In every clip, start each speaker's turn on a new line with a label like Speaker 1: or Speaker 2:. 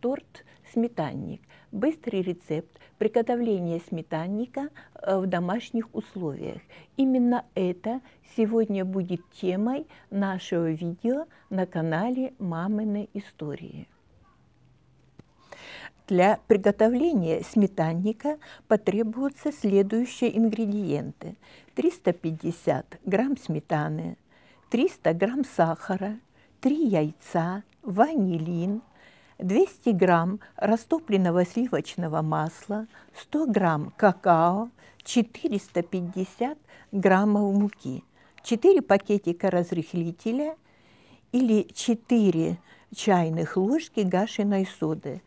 Speaker 1: Торт сметанник. Быстрый рецепт приготовления сметанника э, в домашних условиях. Именно это сегодня будет темой нашего видео на канале «Мамины истории». Для приготовления сметанника потребуются следующие ингредиенты. 350 грамм сметаны, 300 грамм сахара, 3 яйца, ванилин – 200 грамм растопленного сливочного масла, 100 грамм какао, 450 граммов муки, 4 пакетика разрыхлителя или 4 чайных ложки гашеной соды.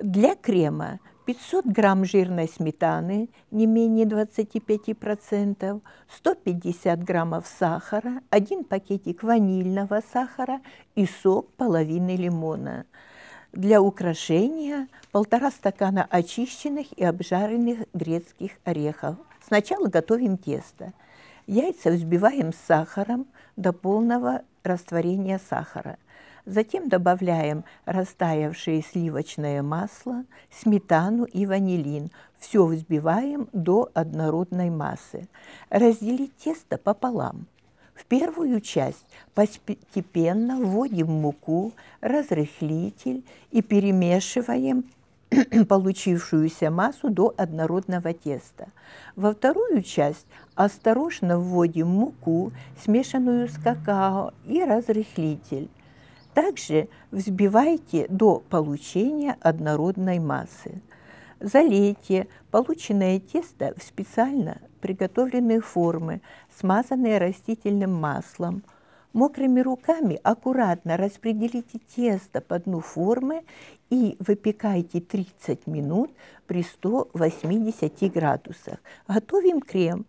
Speaker 1: Для крема 500 грамм жирной сметаны, не менее 25%, 150 граммов сахара, один пакетик ванильного сахара и сок половины лимона – для украшения полтора стакана очищенных и обжаренных грецких орехов. Сначала готовим тесто. Яйца взбиваем с сахаром до полного растворения сахара. Затем добавляем растаявшее сливочное масло, сметану и ванилин. Все взбиваем до однородной массы. Разделить тесто пополам – в первую часть постепенно вводим муку, разрыхлитель и перемешиваем получившуюся массу до однородного теста. Во вторую часть осторожно вводим муку, смешанную с какао и разрыхлитель. Также взбивайте до получения однородной массы. Залейте полученное тесто в специально приготовленные формы, смазанные растительным маслом. Мокрыми руками аккуратно распределите тесто по дну формы и выпекайте 30 минут при 180 градусах. Готовим крем.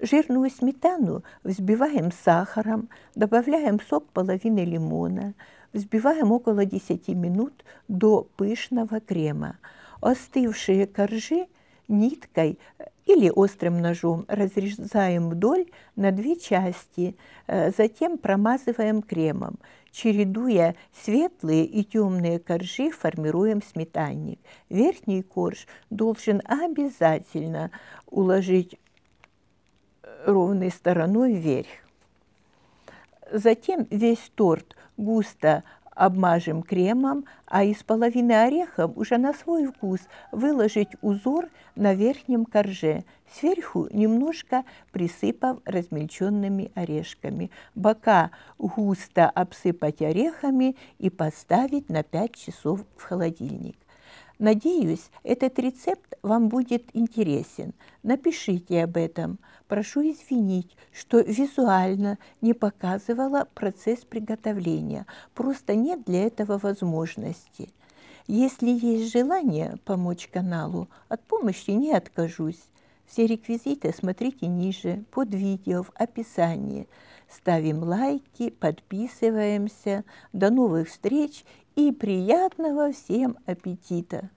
Speaker 1: Жирную сметану взбиваем сахаром, добавляем сок половины лимона, взбиваем около 10 минут до пышного крема остывшие коржи ниткой или острым ножом разрезаем вдоль на две части, э, затем промазываем кремом. Чередуя светлые и темные коржи, формируем сметанник. Верхний корж должен обязательно уложить э, ровной стороной вверх. Затем весь торт густо обмажем кремом, а из половины орехов уже на свой вкус выложить узор на верхнем корже, сверху немножко присыпав размельченными орешками. Бока густо обсыпать орехами и поставить на 5 часов в холодильник. Надеюсь, этот рецепт вам будет интересен. Напишите об этом. Прошу извинить, что визуально не показывала процесс приготовления. Просто нет для этого возможности. Если есть желание помочь каналу, от помощи не откажусь. Все реквизиты смотрите ниже, под видео, в описании. Ставим лайки, подписываемся. До новых встреч и приятного всем аппетита!